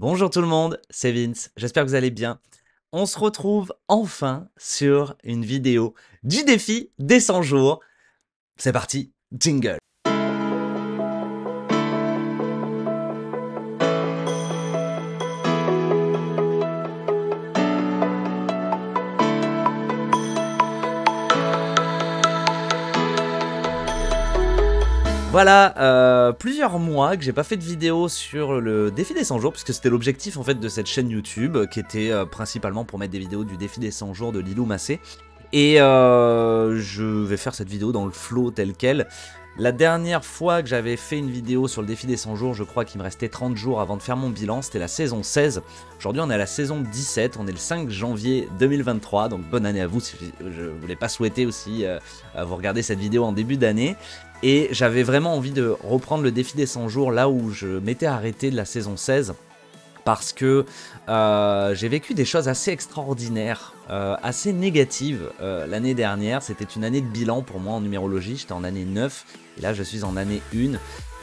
Bonjour tout le monde, c'est Vince, j'espère que vous allez bien. On se retrouve enfin sur une vidéo du défi des 100 jours. C'est parti, jingle Voilà, euh, plusieurs mois que j'ai pas fait de vidéo sur le défi des 100 jours, puisque c'était l'objectif en fait de cette chaîne YouTube, qui était euh, principalement pour mettre des vidéos du défi des 100 jours de Lilou Massé. Et euh, je vais faire cette vidéo dans le flow tel quel. La dernière fois que j'avais fait une vidéo sur le défi des 100 jours, je crois qu'il me restait 30 jours avant de faire mon bilan, c'était la saison 16. Aujourd'hui on est à la saison 17, on est le 5 janvier 2023, donc bonne année à vous si je voulais pas souhaiter aussi vous regarder cette vidéo en début d'année. Et j'avais vraiment envie de reprendre le défi des 100 jours là où je m'étais arrêté de la saison 16 parce que euh, j'ai vécu des choses assez extraordinaires, euh, assez négatives euh, l'année dernière. C'était une année de bilan pour moi en numérologie, j'étais en année 9, et là je suis en année 1,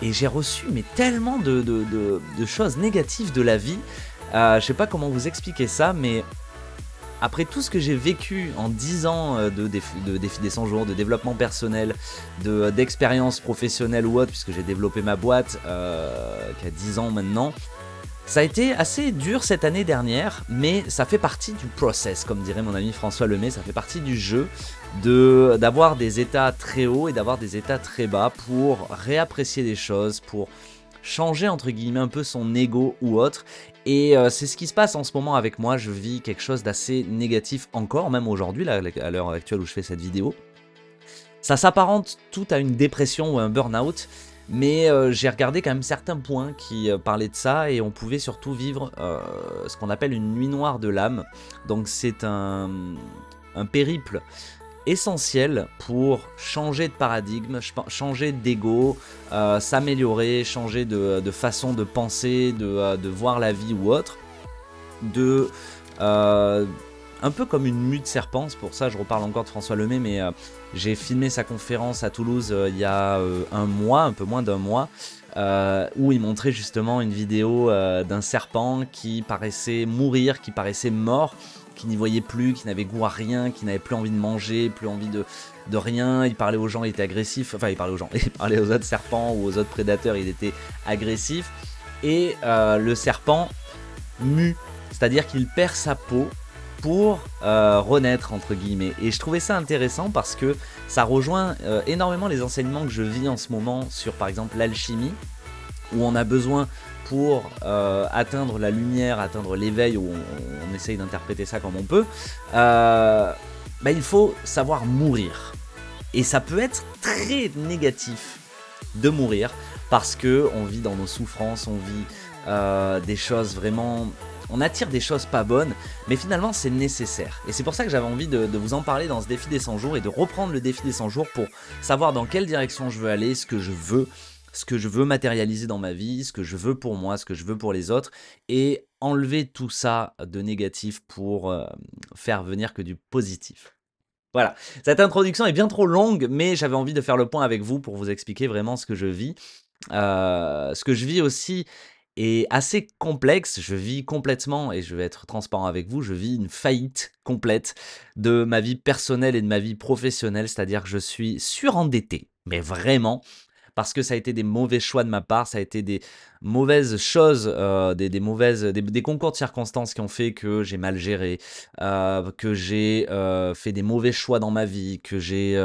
et j'ai reçu mais tellement de, de, choses négatives de la vie. je sais pas comment vous expliquer ça, mais après tout ce que j'ai vécu en 10 ans euh, de défi, des 100 jours, de développement personnel, euh, d'expérience professionnelle ou autre, puisque j'ai développé ma boîte euh, qui a 10 ans maintenant, ça a été assez dur cette année dernière, mais ça fait partie du process, comme dirait mon ami François Lemay, ça fait partie du jeu d'avoir des états très hauts et d'avoir des états très bas pour réapprécier des choses, pour changer entre guillemets un peu son ego ou autre. Et euh, c'est ce qui se passe en ce moment avec moi, je vis quelque chose d'assez négatif encore, même aujourd'hui, à l'heure actuelle où je fais cette vidéo. Ça s'apparente tout à une dépression ou un burn-out, mais euh, j'ai regardé quand même certains points qui euh, parlaient de ça et on pouvait surtout vivre ce qu'on appelle une nuit noire de l'âme. Donc c'est un, un, périple essentiel pour changer de paradigme, changer d'ego, euh, s'améliorer, changer de, façon de penser, euh, de, voir la vie ou autre. De, euh, un peu comme une mue de serpent, pour ça je reparle encore de François Lemay, mais j'ai filmé sa conférence à Toulouse il y a un mois, un peu moins d'un mois, où il montrait justement une vidéo d'un serpent qui paraissait mourir, qui paraissait mort, qui n'y voyait plus, qui n'avait goût à rien, qui n'avait plus envie de manger, plus envie de, de rien. Il parlait aux gens, il était agressif. Enfin, il parlait aux gens, il parlait aux autres serpents ou aux autres prédateurs, il était agressif. Et euh, le serpent mue, c'est-à-dire qu'il perd sa peau pour euh, renaître entre guillemets. Et je trouvais ça intéressant parce que ça rejoint euh, énormément les enseignements que je vis en ce moment sur par exemple l'alchimie, où on a besoin pour euh, atteindre la lumière, atteindre l'éveil, où on, essaye d'interpréter ça comme on peut, euh, bah, il faut savoir mourir. Et ça peut être très négatif de mourir parce que on vit dans nos souffrances, on vit euh, des choses vraiment. On attire des choses pas bonnes, mais finalement c'est nécessaire. Et c'est pour ça que j'avais envie de, vous en parler dans ce défi des 100 jours et de reprendre le défi des 100 jours pour savoir dans quelle direction je veux aller, ce que je veux, ce que je veux matérialiser dans ma vie, ce que je veux pour moi, ce que je veux pour les autres, et enlever tout ça de négatif pour euh, faire venir que du positif. Voilà, cette introduction est bien trop longue, mais j'avais envie de faire le point avec vous pour vous expliquer vraiment ce que je vis. Euh, ce que je vis aussi est assez complexe, je vis complètement, et je vais être transparent avec vous, je vis une faillite complète de ma vie personnelle et de ma vie professionnelle, c'est-à-dire que je suis surendetté, mais vraiment, parce que ça a été des mauvais choix de ma part, ça a été des mauvaises choses, euh, des, mauvaises, des, concours de circonstances qui ont fait que j'ai mal géré, euh, que j'ai euh, fait des mauvais choix dans ma vie, que j'ai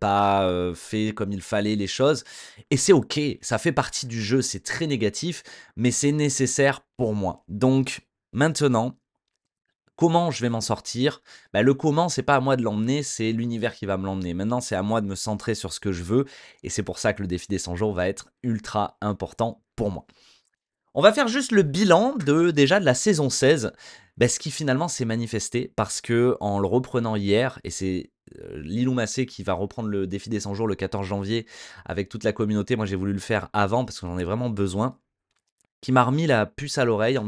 pas fait comme il fallait les choses. Et c'est ok, ça fait partie du jeu, c'est très négatif, mais c'est nécessaire pour moi. Donc maintenant, Comment je vais m'en sortir bah, Le comment, c'est pas à moi de l'emmener, c'est l'univers qui va me l'emmener. Maintenant, c'est à moi de me centrer sur ce que je veux. Et c'est pour ça que le défi des 100 jours va être ultra important pour moi. On va faire juste le bilan de déjà de la saison 16, bah, ce qui finalement s'est manifesté parce que en le reprenant hier, et c'est euh, Lilou Massé qui va reprendre le défi des 100 jours le 14 janvier avec toute la communauté, moi j'ai voulu le faire avant parce que j'en ai vraiment besoin, qui m'a remis la puce à l'oreille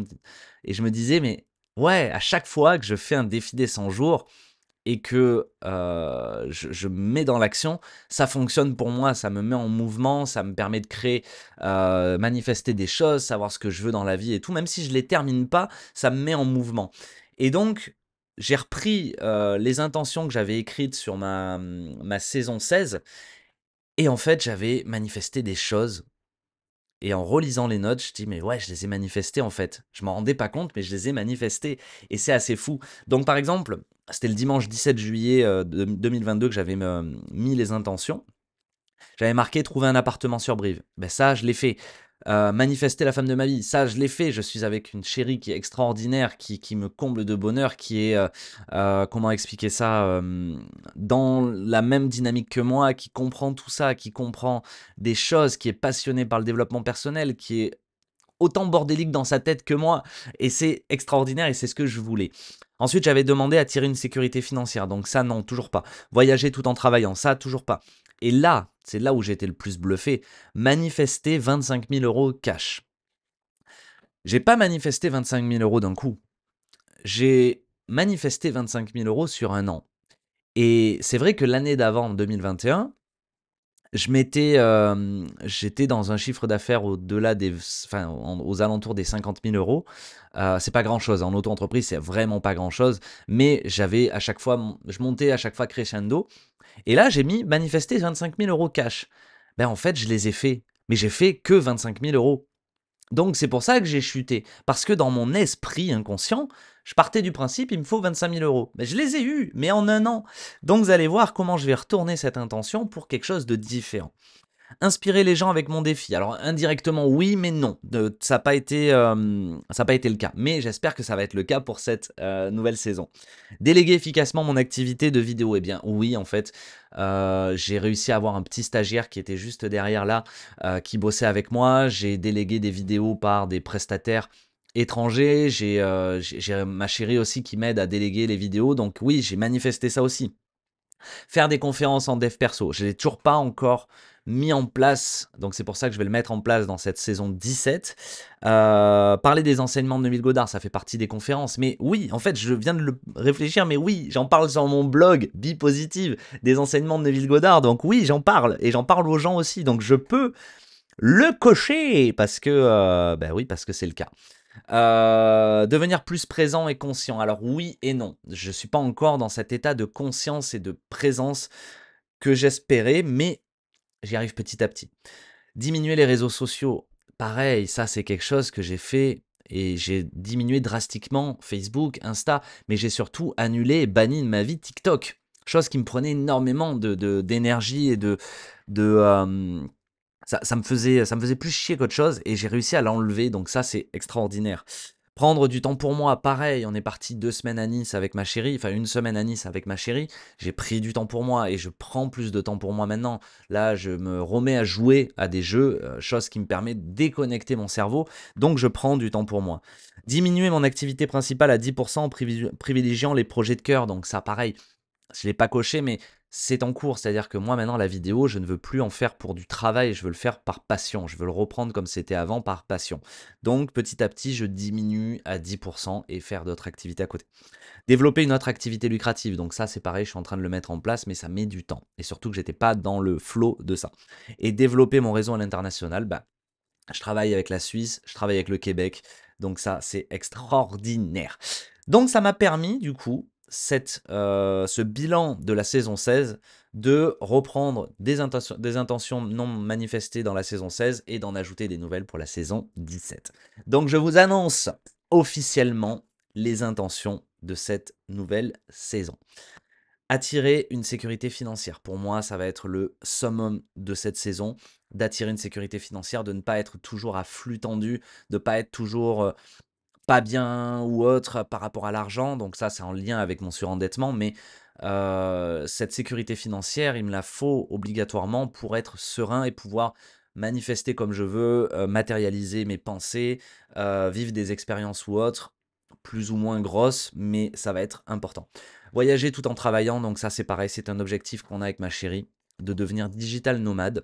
et je me disais mais ouais, à chaque fois que je fais un défi des 100 jours et que je, me mets dans l'action, ça fonctionne pour moi, ça me met en mouvement, ça me permet de créer, manifester des choses, savoir ce que je veux dans la vie et tout, même si je ne les termine pas, ça me met en mouvement. Et donc, j'ai repris les intentions que j'avais écrites sur ma, mmh, ma saison 16, et en fait, j'avais manifesté des choses et en relisant les notes, je dis, mais ouais, je les ai manifestées en fait. Je m'en rendais pas compte, mais je les ai manifestées. Et c'est assez fou. Donc par exemple, c'était le dimanche 17 juillet 2022 euh, que j'avais euh, mis les intentions. J'avais marqué trouver un appartement sur Brive. Ben ça, je l'ai fait. Euh, manifester la femme de ma vie, ça je l'ai fait, je suis avec une chérie qui est extraordinaire, qui, qui me comble de bonheur, qui est, euh, euh, comment expliquer ça, dans la même dynamique que moi, qui comprend tout ça, qui comprend des choses, qui est passionnée par le développement personnel, qui est autant bordélique dans sa tête que moi, et c'est extraordinaire et c'est ce que je voulais. Ensuite, j'avais demandé à tirer une sécurité financière, donc ça non, toujours pas. Voyager tout en travaillant, ça toujours pas. Et là, c'est là où j'étais le plus bluffé. Manifester 25 000 euros cash. J'ai pas manifesté 25 000 euros d'un coup. J'ai manifesté 25 000 euros sur un an. Et c'est vrai que l'année d'avant, en 2021, je m'étais, euh, j'étais dans un chiffre d'affaires au-delà des, enfin, aux alentours des 50 000 euros. Euh, c'est pas grand chose. En auto-entreprise, c'est vraiment pas grand chose. Mais j'avais à chaque fois, je montais à chaque fois crescendo. Et là, j'ai mis manifester 25 000 euros cash. Ben, en fait, je les ai fait. Mais j'ai fait que 25 000 euros. Donc, c'est pour ça que j'ai chuté. Parce que dans mon esprit inconscient, je partais du principe, il me faut 25 000 euros. Mais je les ai eus, mais en un an. Donc vous allez voir comment je vais retourner cette intention pour quelque chose de différent. Inspirer les gens avec mon défi. Alors indirectement oui, mais non. ça n'a pas, été, euh, pas été le cas. Mais j'espère que ça va être le cas pour cette euh, nouvelle saison. Déléguer efficacement mon activité de vidéo. Eh bien oui, en fait, euh, j'ai réussi à avoir un petit stagiaire qui était juste derrière là, qui bossait avec moi. J'ai délégué des vidéos par des prestataires étranger, euh, j'ai ma chérie aussi qui m'aide à déléguer les vidéos, donc oui, j'ai manifesté ça aussi. Faire des conférences en dev perso, je ne l'ai toujours pas encore mis en place, donc c'est pour ça que je vais le mettre en place dans cette saison 17. Euh, parler des enseignements de Neville Godard, ça fait partie des conférences, mais oui, en fait, je viens de le réfléchir, mais oui, j'en parle sur mon blog Bipositive des enseignements de Neville Godard, donc oui, j'en parle, et j'en parle aux gens aussi, donc je peux le cocher, parce que, euh, ben oui, parce que c'est le cas. Euh, devenir plus présent et conscient. Alors oui et non. Je ne suis pas encore dans cet état de conscience et de présence que j'espérais, mais j'y arrive petit à petit. Diminuer les réseaux sociaux. Pareil, ça c'est quelque chose que j'ai fait et j'ai diminué drastiquement Facebook, Insta, mais j'ai surtout annulé et banni de ma vie TikTok. Chose qui me prenait énormément d'énergie de, d'énergie et de... de euh, ça, me faisait, ça me faisait plus chier qu'autre chose et j'ai réussi à l'enlever. Donc ça, c'est extraordinaire. Prendre du temps pour moi, pareil, on est parti deux semaines à Nice avec ma chérie, enfin une semaine à Nice avec ma chérie, j'ai pris du temps pour moi et je prends plus de temps pour moi maintenant. Là, je me remets à jouer à des jeux, euh, chose qui me permet de déconnecter mon cerveau, donc je prends du temps pour moi. Diminuer mon activité principale à 10% en privilégiant les projets de cœur, donc ça pareil, je ne l'ai pas coché, mais c'est en cours. C'est-à-dire que moi, maintenant, la vidéo, je ne veux plus en faire pour du travail, je veux le faire par passion. Je veux le reprendre comme c'était avant, par passion. Donc, petit à petit, je diminue à 10% et faire d'autres activités à côté. Développer une autre activité lucrative. Donc, ça, c'est pareil, je suis en train de le mettre en place, mais ça met du temps. Et surtout que j'étais pas dans le flot de ça. Et développer mon réseau à l'international, bah, je travaille avec la Suisse, je travaille avec le Québec. Donc, ça, c'est extraordinaire. Donc ça m'a permis du coup cette, euh, ce bilan de la saison 16 de reprendre des, intentions, des intentions non manifestées dans la saison 16 et d'en ajouter des nouvelles pour la saison 17. Donc je vous annonce officiellement les intentions de cette nouvelle saison. Attirer une sécurité financière, pour moi, ça va être le summum de cette saison, d'attirer une sécurité financière, de ne pas être toujours à flux tendu, de ne pas être toujours euh, pas bien ou autre par rapport à l'argent. Donc ça, c'est en lien avec mon surendettement. Mais euh, cette sécurité financière, il me la faut obligatoirement pour être serein et pouvoir manifester comme je veux, euh, matérialiser mes pensées, euh, vivre des expériences ou autres, plus ou moins grosses, mais ça va être important. Voyager tout en travaillant, donc ça c'est pareil, c'est un objectif qu'on a avec ma chérie, de devenir digital nomade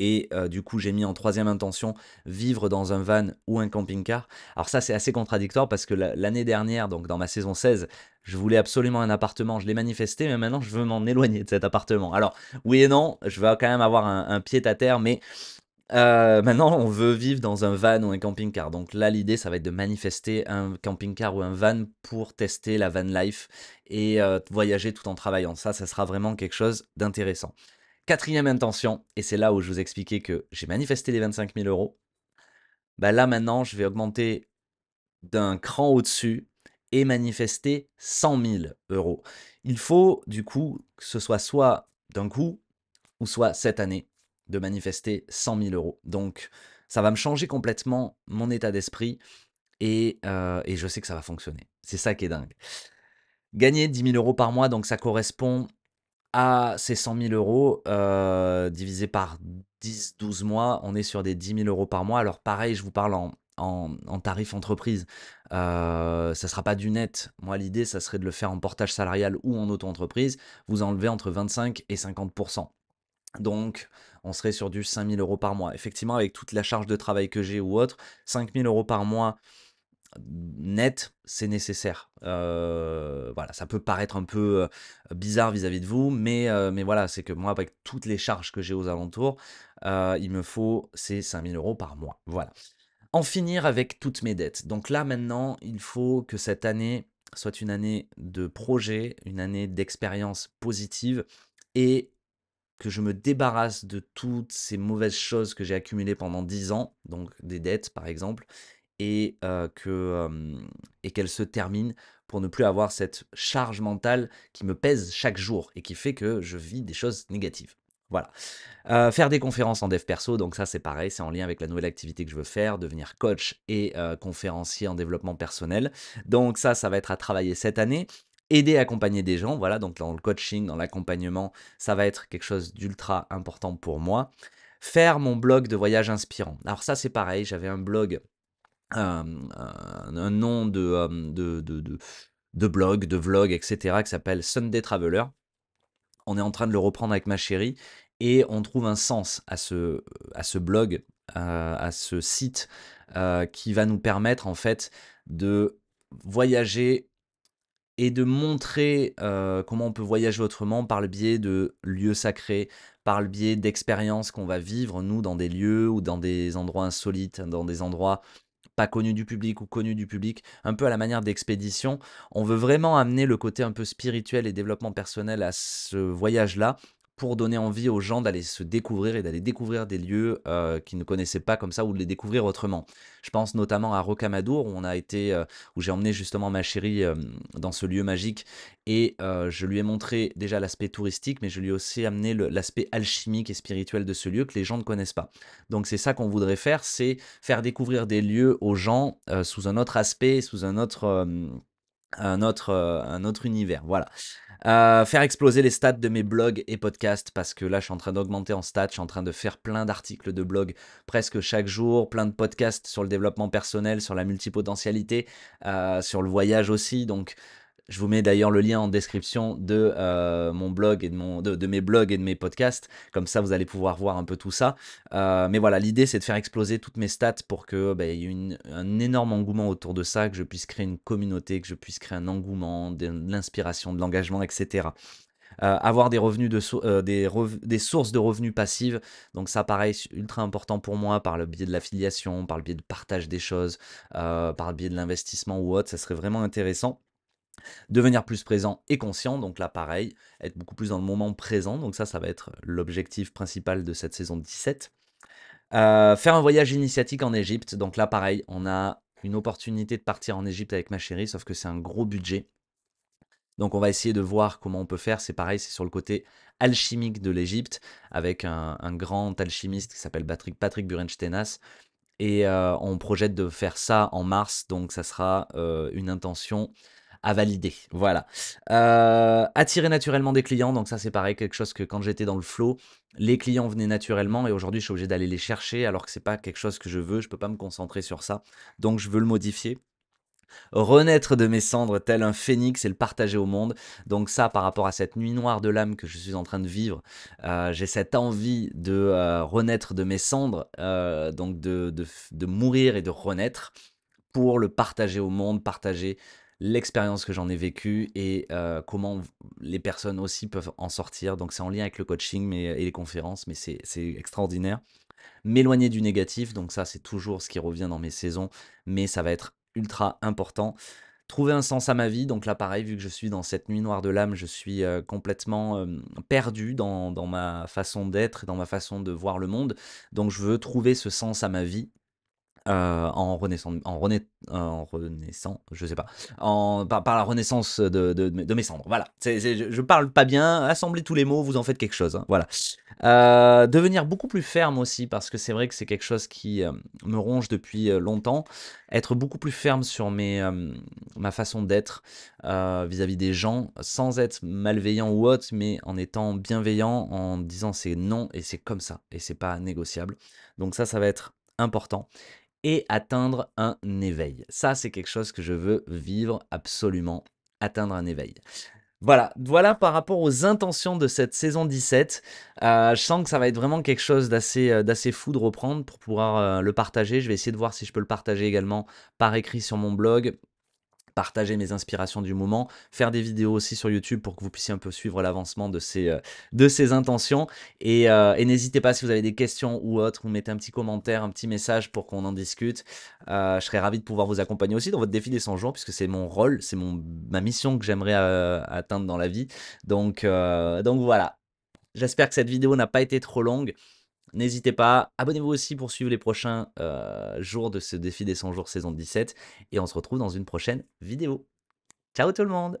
et euh, du coup j'ai mis en troisième intention vivre dans un van ou un camping-car. Alors ça c'est assez contradictoire parce que l'année dernière, donc dans ma saison 16, je voulais absolument un appartement, je l'ai manifesté, mais maintenant je veux m'en éloigner de cet appartement. Alors oui et non, je vais quand même avoir un, pied à terre, mais euh, maintenant, on veut vivre dans un van ou un camping-car. Donc là, l'idée, ça va être de manifester un camping-car ou un van pour tester la van life et euh, voyager tout en travaillant. Ça, ça sera vraiment quelque chose d'intéressant. Quatrième intention, et c'est là où je vous expliquais que j'ai manifesté les 25 000 euros. Bah là maintenant, je vais augmenter d'un cran au-dessus et manifester 100 000 euros. Il faut du coup que ce soit soit d'un coup ou soit cette année de manifester 100 000 euros. Donc ça va me changer complètement mon état d'esprit et, euh, et je sais que ça va fonctionner. C'est ça qui est dingue. Gagner 10 000 euros par mois, donc ça correspond à ces 100 000 euros euh, divisé par 10, 12 mois, on est sur des 10 000 euros par mois. Alors pareil, je vous parle en, tarif entreprise. Euh, ça ne sera pas du net. Moi, l'idée, ça serait de le faire en portage salarial ou en auto-entreprise. Vous enlevez entre 25 et 50 donc, on serait sur du 5 000 euros par mois. Effectivement, avec toute la charge de travail que j'ai ou autre, 5 000 euros par mois net, c'est nécessaire. Euh, voilà, ça peut paraître un peu euh, bizarre vis-à-vis de vous, mais, euh, mais voilà, c'est que moi, avec toutes les charges que j'ai aux alentours, il me faut ces 5000 euros par mois. Voilà. En finir avec toutes mes dettes. Donc là, maintenant, il faut que cette année soit une année de projet, une année d'expérience positive et que je me débarrasse de toutes ces mauvaises choses que j'ai accumulées pendant 10 ans, donc des dettes par exemple, et que et qu'elle se termine pour ne plus avoir cette charge mentale qui me pèse chaque jour et qui fait que je vis des choses négatives. Voilà. faire des conférences en dev perso, donc ça c'est pareil, c'est en lien avec la nouvelle activité que je veux faire, devenir coach et conférencier en développement personnel. Donc ça, ça va être à travailler cette année aider à accompagner des gens, voilà, donc dans le coaching, dans l'accompagnement, ça va être quelque chose d'ultra important pour moi. Faire mon blog de voyage inspirant. Alors ça c'est pareil, j'avais un blog un nom de, de, de, de, blog, de vlog, etc., qui s'appelle Sunday Traveler. On est en train de le reprendre avec ma chérie et on trouve un sens à ce, à ce blog, euh, à, ce site euh, qui va nous permettre en fait de voyager et de montrer euh, comment on peut voyager autrement par le biais de lieux sacrés, par le biais d'expériences qu'on va vivre, nous, dans des lieux ou dans des endroits insolites, dans des endroits connu du public ou connu du public, un peu à la manière d'expédition. On veut vraiment amener le côté un peu spirituel et développement personnel à ce voyage-là pour donner envie aux gens d'aller se découvrir et d'aller découvrir des lieux euh, qu'ils ne connaissaient pas comme ça ou de les découvrir autrement. Je pense notamment à Rocamadour où on a été, euh, où j'ai emmené justement ma chérie euh, dans ce lieu magique et je lui ai montré déjà l'aspect touristique, mais je lui ai aussi amené l'aspect alchimique et spirituel de ce lieu que les gens ne connaissent pas. Donc c'est ça qu'on voudrait faire, c'est faire découvrir des lieux aux gens sous un autre aspect, sous un autre un autre, euh, un autre univers. Voilà. Euh, faire exploser les stats de mes blogs et podcasts parce que là je suis en train d'augmenter en stats, je suis en train de faire plein d'articles de blog presque chaque jour, plein de podcasts sur le développement personnel, sur la multipotentialité, euh, sur le voyage aussi. Donc je vous mets d'ailleurs le lien en description de euh, mon blog et de, mes blogs et de mes podcasts. Comme ça, vous allez pouvoir voir un peu tout ça. Euh, mais voilà, l'idée, c'est de faire exploser toutes mes stats pour qu'il bah, y ait un énorme engouement autour de ça, que je puisse créer une communauté, que je puisse créer un engouement, de, l'inspiration, de l'engagement, etc. Euh, avoir des revenus de des, sources de revenus passives. Donc ça paraît ultra important pour moi par le biais de l'affiliation, par le biais de partage des choses, par le biais de l'investissement ou autre, ça serait vraiment intéressant. Devenir plus présent et conscient, donc là pareil, être beaucoup plus dans le moment présent, donc ça, ça va être l'objectif principal de cette saison 17. Euh, faire un voyage initiatique en Égypte, donc là pareil, on a une opportunité de partir en Égypte avec ma chérie, sauf que c'est un gros budget. Donc on va essayer de voir comment on peut faire. C'est pareil, c'est sur le côté alchimique de l'Égypte, avec un, grand alchimiste qui s'appelle Patrick, Patrick Et euh, on projette de faire ça en mars, donc ça sera euh, une intention à valider. Voilà. Euh, attirer naturellement des clients, donc ça c'est pareil, quelque chose que quand j'étais dans le flow, les clients venaient naturellement et aujourd'hui je suis obligé d'aller les chercher alors que c'est pas quelque chose que je veux, je ne peux pas me concentrer sur ça. Donc je veux le modifier renaître de mes cendres tel un phénix et le partager au monde. Donc ça, par rapport à cette nuit noire de l'âme que je suis en train de vivre, euh, j'ai cette envie de euh, renaître de mes cendres, donc de, de, mourir et de renaître pour le partager au monde, partager l'expérience que j'en ai vécue et euh, comment les personnes aussi peuvent en sortir. Donc c'est en lien avec le coaching et les conférences, mais c'est extraordinaire. M'éloigner du négatif, donc ça c'est toujours ce qui revient dans mes saisons, mais ça va être ultra important. Trouver un sens à ma vie, donc là pareil, vu que je suis dans cette nuit noire de l'âme, je suis euh, complètement perdu dans, dans ma façon d'être, dans ma façon de voir le monde, donc je veux trouver ce sens à ma vie, euh, en renaissant, en, euh, je sais pas, en, par, la renaissance de, mes cendres. Voilà, je, parle pas bien, assemblez tous les mots, vous en faites quelque chose. Hein, voilà. Euh, devenir beaucoup plus ferme aussi, parce que c'est vrai que c'est quelque chose qui me ronge depuis longtemps. Être beaucoup plus ferme sur mes, ma façon d'être vis-à-vis des gens, sans être malveillant ou autre, mais en étant bienveillant, en disant c'est non et c'est comme ça, et c'est pas négociable. Donc ça, ça va être important et atteindre un éveil. Ça, c'est quelque chose que je veux vivre absolument, atteindre un éveil. Voilà, voilà par rapport aux intentions de cette saison 17. Euh, je sens que ça va être vraiment quelque chose d'assez, euh, d'assez fou de reprendre pour pouvoir euh, le partager. Je vais essayer de voir si je peux le partager également par écrit sur mon blog partager mes inspirations du moment, faire des vidéos aussi sur YouTube pour que vous puissiez un peu suivre l'avancement de ces, euh, de ces intentions. Euh, et, n'hésitez pas si vous avez des questions ou autres, vous mettez un petit commentaire, un petit message pour qu'on en discute. Euh, je serais ravi de pouvoir vous accompagner aussi dans votre défi des 100 jours puisque c'est mon rôle, c'est ma mission que j'aimerais atteindre dans la vie. Donc, donc voilà. J'espère que cette vidéo n'a pas été trop longue. N'hésitez pas, abonnez-vous aussi pour suivre les prochains euh, jours de ce défi des 100 jours saison 17 et on se retrouve dans une prochaine vidéo. Ciao tout le monde